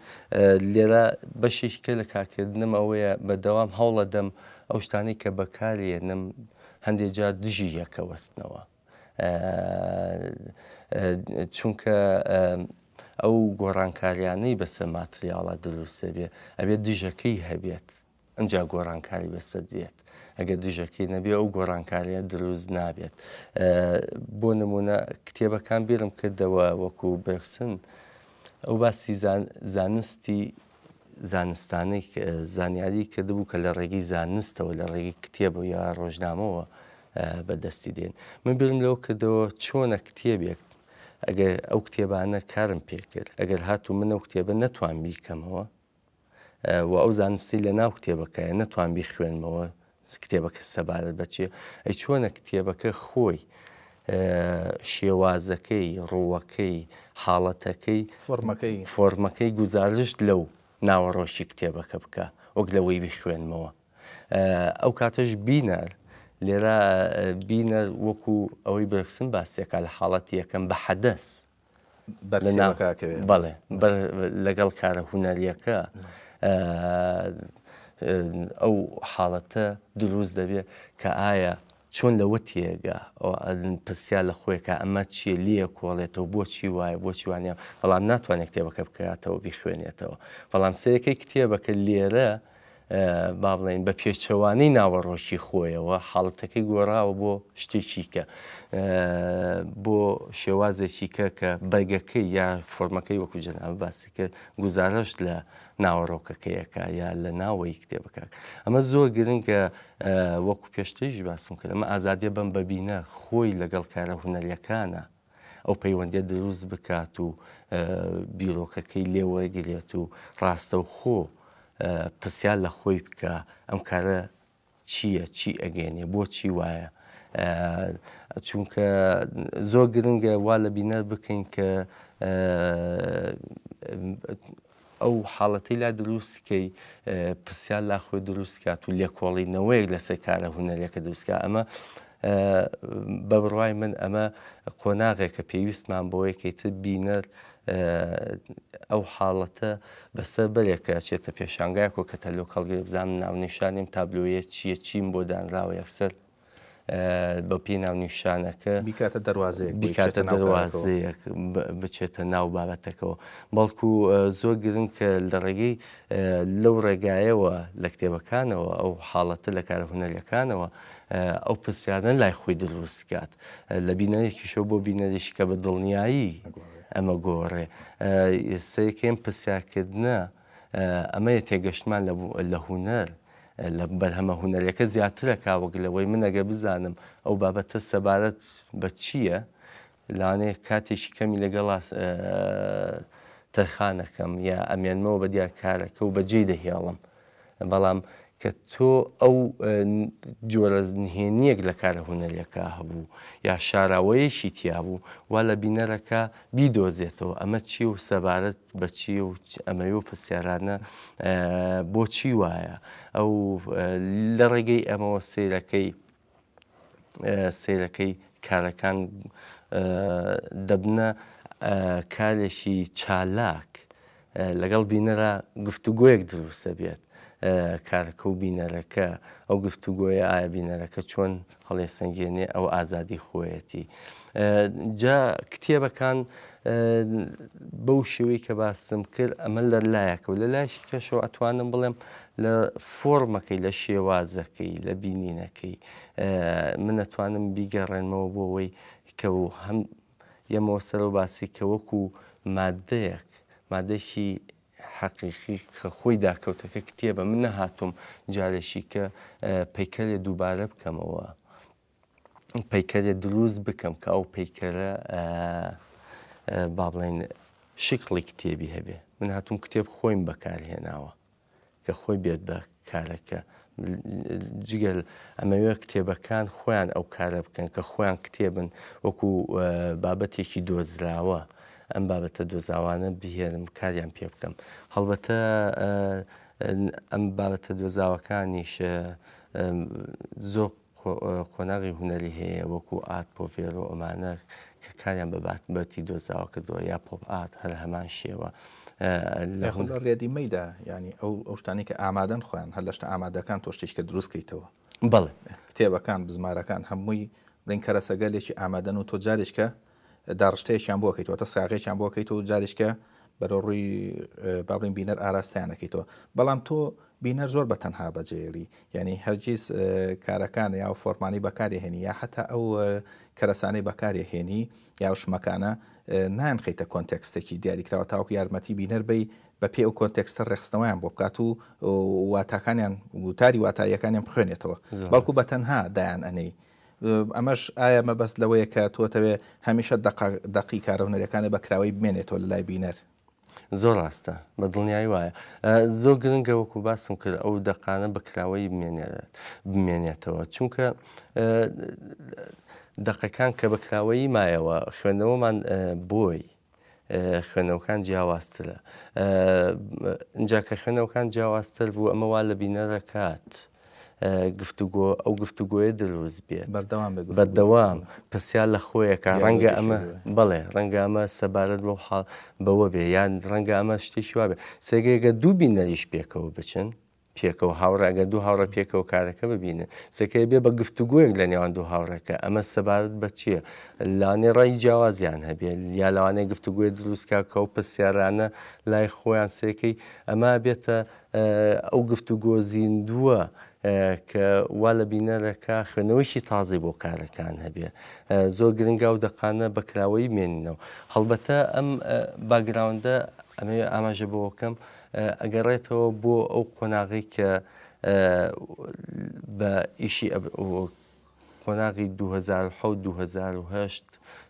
لێرە بەشێککە لە کارکردنم ئەوەیە بەدەوام هەوڵە دەم ئەو شتانی کە بەکارێنم هەندێک جا دژی یەکە وەستنەوە. چونکە ئەو گۆڕانکاریانەی بەسەر ماتریاڵە دروستێ بێ ئەبێت دیژەکەی هەبێت ئەجا گۆڕانکاری بەسەر دێت ئەگە دیژەکەی نەبێ ئەو گۆڕانکاریە دروست نابێت بۆ نمونە کتێبەکان بیرم کردەوە وەکو برخسن ئەو باسی زانستی زانستانی زانیاری کردبوو کە لە ڕێگەی زانستەوە لە ڕێگەی کتێب و یا ڕۆژنامەوە بەدەستی دێن من برم لەو کردەوە چۆنە کتێبێک ئەگەر ئەو کتێبانە کارم پێکرد ئەگەر هاتو من ئەو کتێبە نەتوان بیکەمەوە و ئەو زانستی لە ناو کتێبەکەی نەتوان بیخوێنمەوە کتێبەکە سەبارەت بەچێ ئەی چۆنە کتێبەکە خۆی شێوازەکەی ڕووەکەی حاڵەتەکەی فۆرمەکەی فۆرمەکەی گزارشت لەو ناوەڕۆشی کتێبەکە بکە وەک لەوەی بخوێنمەوە ئەو کاتەش بینەر لێرە بینە وەکو ئەوەی بەخسم باسیەکە لە حاڵەتی یەکەم بە حەدەس بەڵێ لەگەڵ کارە هوەریەکە ئەو حاڵەتە دروست دەبێت کە ئایا چۆن لەوە تێگا پرسیال لە خۆیکە ئەمە چیە لیە کۆڵێتەوە بۆچی وایە بۆچی وانە بەڵام ناتوانێت کتێبەکە بکاتەوە بیخوێنێتەوە بەڵام سەرەکەی کتێبەکە لێرە با بڵێن بە پێچەوانەی ناوەڕۆکی خۆیەوە حاڵەتەکەی گۆڕاوە بۆ شتێکی کە بۆ شێوازێکی کە کە بەگەکەی یا فۆرمەکەی وەکو جەناب باسی کرد گزارەشت لە ناوەڕۆکەکەیەکە یا لە ناوەی کتێبکات ئەمە زۆر گرنگکە وەکو پێشتەیژی باسم کرد ئەمە ئازادیە بم ببینە خۆی لەگەڵ کارە هوەریەکانە ئەو پەیوەندە دروست بکات و بیرۆکەکەی لێوەگرێت و ڕاستە و خۆ پرسیار لە خۆی بکە ئەم کارە چییە چی ئەگەێنێ بۆ چی وایە چونکە زۆر گرنگە وا لە بینەر بکەین کە ئەو حاڵەتی لا دروستکەی پرسیار لا خۆی دروستکات و لێکۆڵینەوەیەک لەسەر کارە هوەرەکە دروستکە ئەمە بە بڕوای من ئەمە قۆناغێکە پێویستمان بۆ یەکەیتر بینەر ئەو حاڵەتە بەسەر بەرێکە چێتە پێشانگایە کۆ کە تەلۆکەڵگەی بزانم ناونیشانیم تابلویە چییە چیم بۆ دانراوە یەکسەر بە پێی ناونیشانەکە بیکاتە دەواازەیە بیکاتە دەواازەیە بچێتە ناو بابەتەکەەوە بەڵکو زۆر گرنگ کە لە ڕێگەی لەو ڕێگایەوە لە کتێبەکانەوە ئەو حاڵەتە لە کارە هوەرەکانەوە ئەو پرسیارە لای خۆی دروستکات لە بینەرێکیشەوە بۆ بینەرێکی کە بە دڵنیایی. ئەمە گۆڕێ سەیکێن پرسیارکردە ئەمەیە تێگەشتمان لە هوەر لە بەرهەمە هوەرەکە زیاترە کاوەگلەوەی من ئەگە بزانم ئەو بابەتە سەبارەت بە چییە لاانەیە کاتێکی کەمی لەگەڵ تەرخانەکەم یا ئەمێنمەوە بە دیار کارەکە و بەجێ دەهێڵم بەڵام کە تۆ ئەو جۆرە نهێنیەک لە کارە هوەرەکە هەبوو یا شاراوەیەشی تیابوو وا لە بینەرەکە بیدۆزێتەوە ئەمە چی و سەبارەت بەچی و ئەمەی و پرسیارانە بۆچی وایە ئەو لە ڕێگەی ئەمەوە سیرەکەی سیرەکەی کارەکان دەبنە کارێکی چالاک لەگەڵ بینەرە گفتوگوۆیەک دروستە بێت کارکە و بینەرەکە ئەو گفتوگوۆیە ئایا بینەرەکە چۆن هەڵێ سنگێنێ ئەو ئازادی خۆیەتی. جا کتێبەکان بەو شێوەی کە باسم کرد ئەمە لە لایەکە و لە لایشی کەشەوە ئەتوانم بڵێم لە فۆرمەکەی لە شێوازەکەی لە بینینەکەی من ئەتوانم بیگەڕێنمەوە بۆەوەی کە و هەم یەمەوە سەر و باسی کە وەکو مادەیەک مادەشی حەقیقی کە خۆی داکەوتەکە کتێبە من نەهاتم جارێکی کە پیکەلێ دووبارە بکەمەوە پیکەلێ دروست بکەم کە ئەو پیکەرە با بڵێن شکڵی کتێبی هەبێ من هاتووم کتێب خۆیم بەکارهێناوە کە خۆی بێت بە کارەکە جگەل ئەمەوێ کتێبەکان خۆیان ئەو کارە بکەن کە خۆیان کتێبن وەکو بابەتێکی دۆزراوە ئەم بابەتە دۆزاوانە بهێنم کاریان پێ بکەم هەڵبەتە ئەم بابەتە دۆزاوەکانیش زۆر خۆناغی هوەری هەیە وەکو ئات پۆڤێرۆ ئەمانە کە کاریان بەباتبەتی دۆزاوە کردووە یا پۆپ ئات هەر هەمان شێوە. ڕێدیمەیدا ینی ئەو ئەو شتانی کە ئامادەن خۆیان هەر لەشتا ئامادەکان تۆشتێککە دروستکەیتەوە بڵێ کتێبەکان بزمارەکان هەمووی بڵین کەرەسەگەلێکی ئامادەن و تۆ جارێککە داڕشتەیەکیان بۆکەیتەوە تە ساغێکیان بۆکەیت و جاریشکە بەرە ڕووی باڵین بینەر ئاراستیانەکەیتەوە بەڵام تۆ بینەر زۆر بە تەنها بەجێری یعنی هەرگیز کارەکان یا فۆرمانی بەکاری هێنی یا حتا ئەو کەرەسانەی بەکاری هێنی یا شمەکانە نانخیتە کۆنتەکسێکی دیاریکراوە تاوکو یارمەتی بینەر بی بە پێ و کۆنتەکسە ڕێخستنەوەیان بۆ بکات و واتاکانیان وتاری واتاییەکانیان بخوێنێتەوە بەڵکو بە تەنها دایان ئەنەی ئەمەش ئایا مەبەست لەوەیە کە تۆتەوێ هەمیشە دقی کارەونەرەکانی بەکراوی بمێنێتەوە لە لای بینەر. زۆر ڕاستە بە دڵنیایی وایە زۆر گرنگە وەکو باسم کرد ئەو دەقانە بەکراوەی بمێنێتەوە چونکە دقەکان کە بەکراوەی مایەوە خوێندنەوەمان بۆی خوێنەوەکان جیاوازترە اینجا کە خوێنەوەکان جیاوازتر بوو ئەمەوا لە بینەرەکات گفتوگۆ ئەو گفتوگوۆیە دروز بێت بەردەوام پرسیال لە خۆیەکە ڕەنگە ئەمە بڵێ ڕەنگە ئەمە سەبارەت بۆ حاڵ بەوە بێ یان ڕەنگە ئەمە شتێکی وا بێ سێگەگە دوو بینەریش پێکەوە بچن پێکەوە هاوڕەگە دوو هاوڕە پێکەوە کارەکە ببینن سەکەی بێ بە گفتوگوۆیەک لە نێوان دوو هاوڕەکە ئەمە سەبارەت بە چییە؟ لانێ ڕای جیاوازیان هەبێ یا لەوانەیە گفتوگوێ دروستکە کەو پسیارانە لای خۆیان سێکەی ئەمە بێتە ئەو گفتوگۆ زیندووە. کە وا لە بینەرەکە خوێنەوەیکی تازی بۆ کارەکان هەبێ زۆر گرنگا و دەقانە بەکراوەی مێنینەوە هەڵبەتە ئەم باگراوندە ئەمێ ئاماژە بۆکەم ئەگەڕێتەوە بۆ ئەو قۆناغی کە بە ئیشی قۆناغی 2010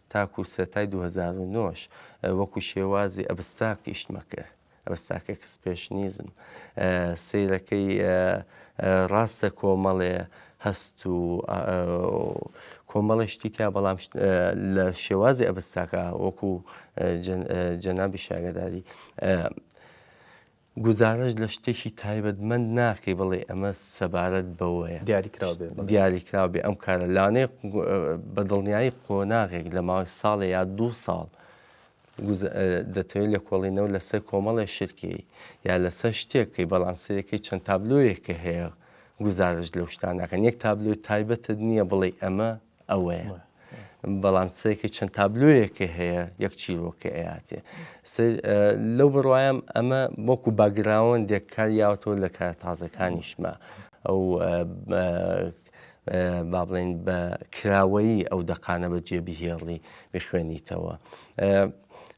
تاکو سەتای 2009 وەکو شێوازی ئەبستاک ئیشتمەکە ئەبستاکە کەس پێشنیزم سیرەکەی ڕاستە کۆمەڵێ هەست و کۆمەڵە شتیکە بەڵام لە شێوازی ئەبستاکە وەکو جەنابی شاگەداری گزارش لە شتێکی تایبەتمەند ناکەی بڵێ ئەمە سەبارەت بەوەیە دیاریکراوێ ئەم کارە لانێ بەدڵنیایی قۆناغێک لە ماوەی ساڵێ یا دوو ساڵ دەتەوێت لە کۆڵینەوە لەسەر کۆمەڵی شرکی یا لەسەر شتێکی بەڵانسەیەکەی چەند تابلۆیەکە هەیە گزارش لەو شتانەکەن یەک تابلۆ تایبەتە نییە بڵێ ئەمە ئەوەیە. بەڵانسەیەکی چەند تابلوویەکی هەیە یەک چیرۆکە ئەیاتێ لەو بڕوایم ئەمە بۆکو باگراون دێککار یاوتۆ لە کار تازەکانیشمە ئەو با بڵێن بە کراوەیی ئەو دەقانە بە جێبیهێڵی بخوێنیتەوە.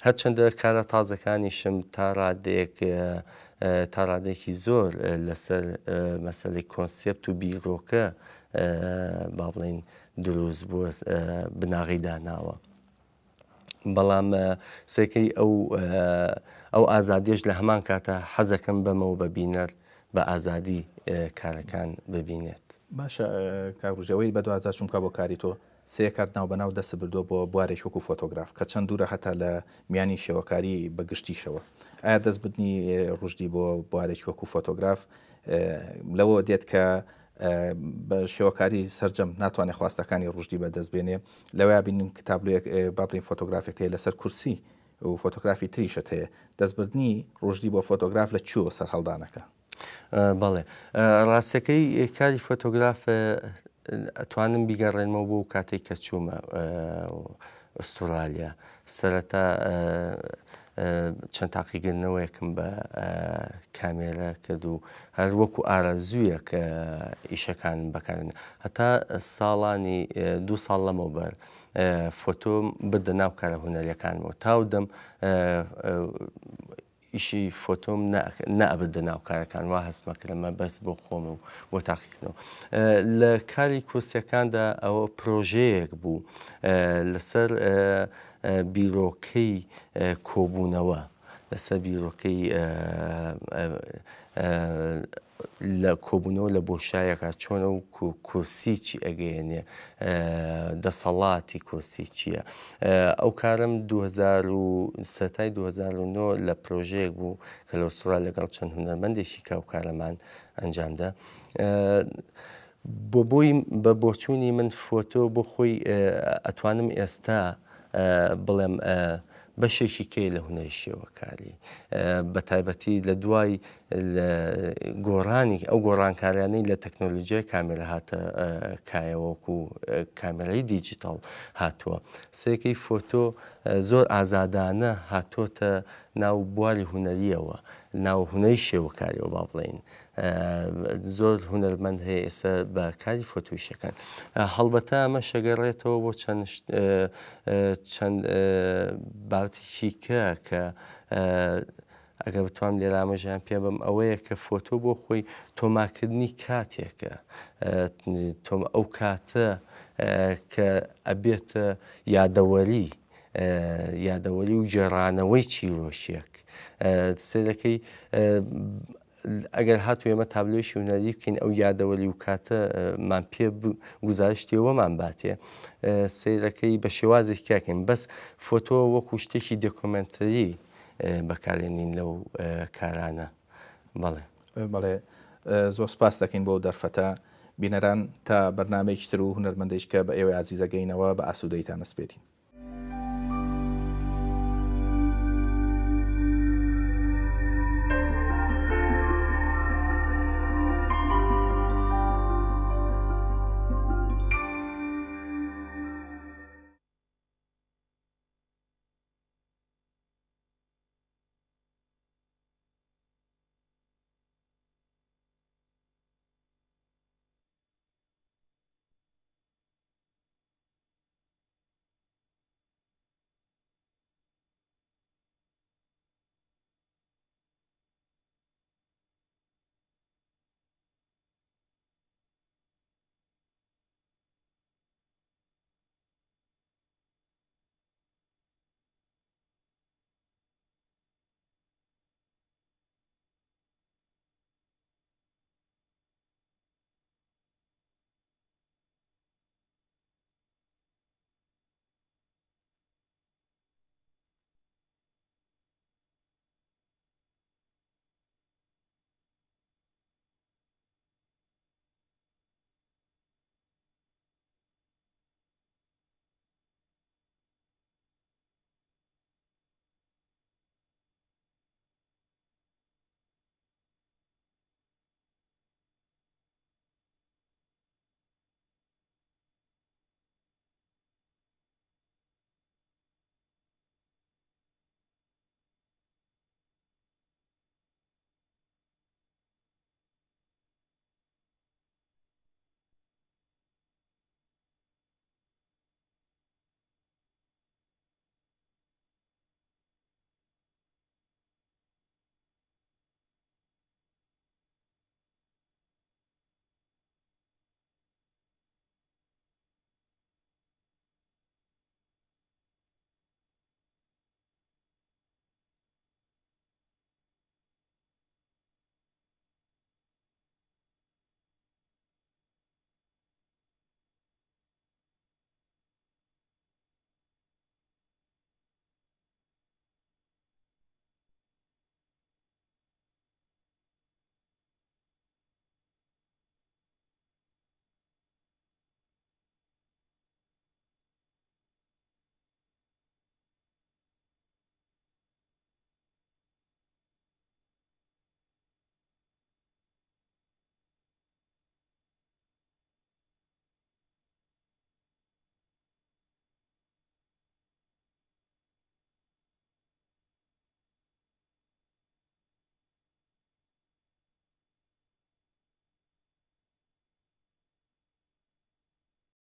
هەرچنددە کارە تازەکانیشم تا ڕادێک تاڕادێکی زۆر لەسەر مەسلەی کۆنسپت و بیرۆکە با بڵین دروست بووە بناغیدا ناوە. بەڵام سێکەی ئەو ئەو ئازادیش لە هەمان کاتە حەزەکەم بەمەوە ببینەر بە ئازادی کارەکان ببینێت. باشە کاڕژەوەی بەدواتە چونکە بۆ کاری تۆ سەیەکات ناو بەناو دەست بردووە بۆ بوارێک وەکو فۆتۆگراف کە چەند دوورە هەتا لە میانی شێوەکاری بەگشتیشەوە ئایا دەستبنی ڕژدی بۆ بوارێکی وەکو فۆتۆگراف لەوە دێت کە بە شێوەکاری سرجەم ناتوانێت خواستەکانی ڕژدی بەدەست بێنێ لەوەیا بینن کتابلوێک بابرین فۆتۆگرافێک هەیە لەسەر کورسی و فۆتۆگرافی تریشت هەیە دەستبردننی ڕژدی بۆ فۆتۆگراف لە چوە سەر هەڵدانەکە. بەڵێ ڕاستەکەی کاری فۆتۆگراف ئەتوانم بیگەڕێنمە بۆ کاتێک کە چوومە ئوسترالیا سەرەتا چەند تاقیگرنەوەیەکم بە کامێرە کرد و هەر وەکو ئارەزوویە کە ئیشەکان بەکارن هەتا ساڵانی دوو ساڵ لەمەوبەر فۆتۆم بدە ناو کارە هوەریەکانەوە تاودەم ئیشی فۆتۆم نەبدە ناوکارەکان وا هەستمەکرمە بەس بۆ خۆم و بۆ تاقیکنەوە لە کاری کورسەکاندا ئەوە پرۆژەیەک بوو لەسەر بیرۆکەی کۆبوونەوە لەسەر بیرۆکەی لە کۆبوونەوە لە بۆشایەکە چۆن ئەو کۆسیچی ئەگەێنێ دەسەڵاتی کۆسی چییە ئەو کارم سەتای 2009 لە پرۆژەیەک بوو کە لە سوورا لەگەڵ چەند هوەرمەندێکی کاوکارەمان ئەنجامدا بۆ بۆی بە بۆچوونی من فۆتۆ بۆ خۆی ئەتوانم ئێستا بڵێم بەشێکی کێ لە هوەی شێوەکاری بە تایبەتی لە دوای گۆڕانی ئەو گۆڕانکاریانەی لە تەکنۆلژیای کامێرە هاتە کایەوەکو کامێرەی دیجیتال هاتووە سێکەی فۆتۆ زۆر ئازادانە هاتۆتە ناو بواری هوەریەوە ناو هوەی شێوەکاریەوە با بڵین. زۆر هوەرمەند هەیە ئێستا بە کاری فۆتویشەکان هەڵبەتە ئەمە شەگەڕێتەوە بۆ چەند باوتیشی کە کە ئەگەر بتوان لێرامەژیان پێ بم ئەوەیە کە فۆتۆ بۆ خۆی تۆماکردنی کاتێکە ئەو کاتە کە ئەبێتە یادەوەری یادەوەری و جێڕانەوەی چیرۆشیەک سێرەکەی ئەگەر هاتوێمە تابلۆی شیونەری بکەین ئەو یادەوەلی و کاتەمان پێ گزارشتیەوەمان باتێ سیرەکەی بە شێوازێکیاکەین بەس فۆتۆ وەکو شتێکی دکۆمنتەری بەکارێنین لەو کارانە بەڵێ بەڵێ زۆر سپاس دەکەین بۆ دەرفەتە بینەران تا بەرنمەیەکی تر و هوەرمەندێک کە بە ئێوە عزیزەگەینەوە بە ئاسوودەیتان نسپێتین